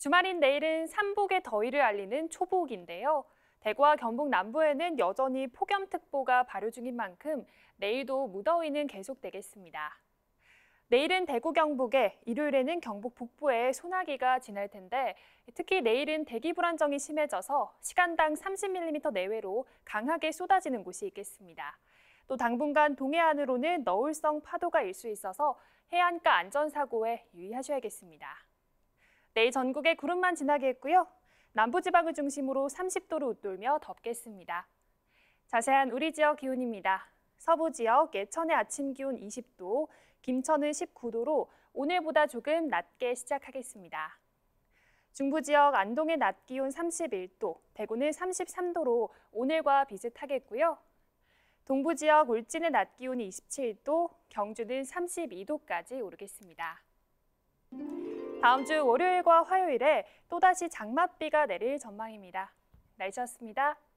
주말인 내일은 삼복의 더위를 알리는 초복인데요. 대구와 경북 남부에는 여전히 폭염특보가 발효 중인 만큼 내일도 무더위는 계속되겠습니다. 내일은 대구 경북에, 일요일에는 경북 북부에 소나기가 지날 텐데 특히 내일은 대기 불안정이 심해져서 시간당 30mm 내외로 강하게 쏟아지는 곳이 있겠습니다. 또 당분간 동해안으로는 너울성 파도가 일 수 있어서 해안가 안전사고에 유의하셔야겠습니다. 내일 전국에 구름만 지나겠고요. 남부지방을 중심으로 30도를 웃돌며 덥겠습니다. 자세한 우리 지역 기온입니다. 서부 지역 예천의 아침 기온 20도, 김천은 19도로 오늘보다 조금 낮게 시작하겠습니다. 중부 지역 안동의 낮 기온 31도, 대구는 33도로 오늘과 비슷하겠고요. 동부 지역 울진의 낮 기온이 27도, 경주는 32도까지 오르겠습니다. 다음 주 월요일과 화요일에 또다시 장맛비가 내릴 전망입니다. 날씨였습니다.